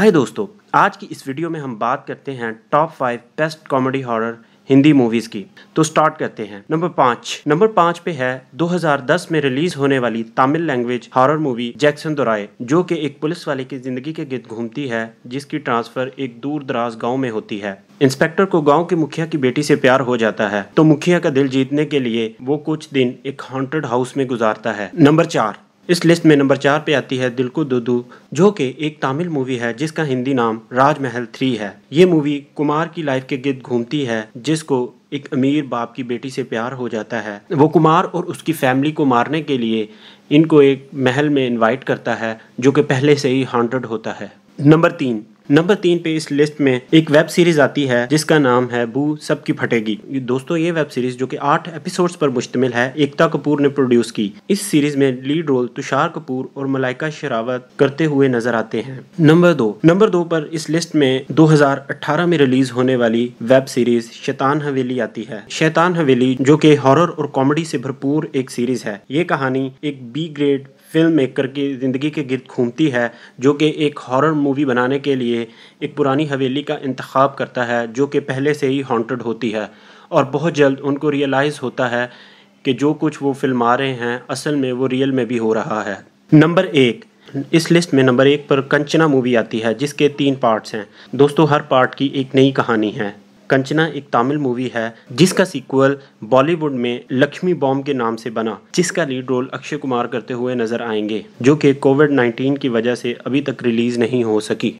हाय दोस्तों आज की इस वीडियो में हम बात करते हैं top five best comedy horror Hindi movies की तो स्टार्ट करते हैं नंबर पाँच नंबर पांच पे है 2010 में रिलीज होने वाली Tamil language horror movie Jackson Durai जो कि एक पुलिस वाले की जिंदगी के गिर्द घूमती है जिसकी ट्रांसफर एक दूर दराज गाँव में होती है इंस्पेक्टर को गांव के मुखिया की बेटी से प्यार हो जाता है तो मुखिया का दिल जीतने के लिए वो कुछ दिन एक हॉन्टेड हाउस में गुजारता है नंबर चार इस लिस्ट में नंबर चार पे आती है दिलकु दुदू जो कि एक तमिल मूवी है जिसका हिंदी नाम राजमहल थ्री है ये मूवी कुमार की लाइफ के गिर्द घूमती है जिसको एक अमीर बाप की बेटी से प्यार हो जाता है वो कुमार और उसकी फैमिली को मारने के लिए इनको एक महल में इनवाइट करता है जो कि पहले से ही हॉन्टेड होता है नंबर तीन नंबर तीन पे इस लिस्ट में एक वेब सीरीज आती है जिसका नाम है बू सबकी फटेगी दोस्तों ये वेब सीरीज जो कि आठ एपिसोड्स पर मुश्तमिल है एकता कपूर ने प्रोड्यूस की इस सीरीज में लीड रोल तुषार कपूर और मलाइका शरावत करते हुए नजर आते हैं नंबर दो नंबर दो पर इस लिस्ट में 2018 में रिलीज होने वाली वेब सीरीज शैतान हवेली आती है शैतान हवेली जो कि हॉरर और कॉमेडी से भरपूर एक सीरीज है ये कहानी एक बी ग्रेड फिल्म मेकर की जिंदगी के गिर्द घूमती है जो कि एक हॉरर मूवी बनाने के लिए लिए एक पुरानी हवेली का इंतखब करता है जो कि पहले से ही हॉन्टेड होती है और बहुत जल्द उनको रियलाइज़ होता है कि जो कुछ वो फिल्मा रहे हैं असल में वो रियल में भी हो रहा है नंबर एक इस लिस्ट में नंबर एक पर कंचना मूवी आती है जिसके तीन पार्ट्स हैं दोस्तों हर पार्ट की एक नई कहानी है कंचना एक तमिल मूवी है जिसका सीक्वल बॉलीवुड में लक्ष्मी बॉम्ब के नाम से बना जिसका लीड रोल अक्षय कुमार करते हुए नजर आएंगे जो कि कोविड 19 की वजह से अभी तक रिलीज नहीं हो सकी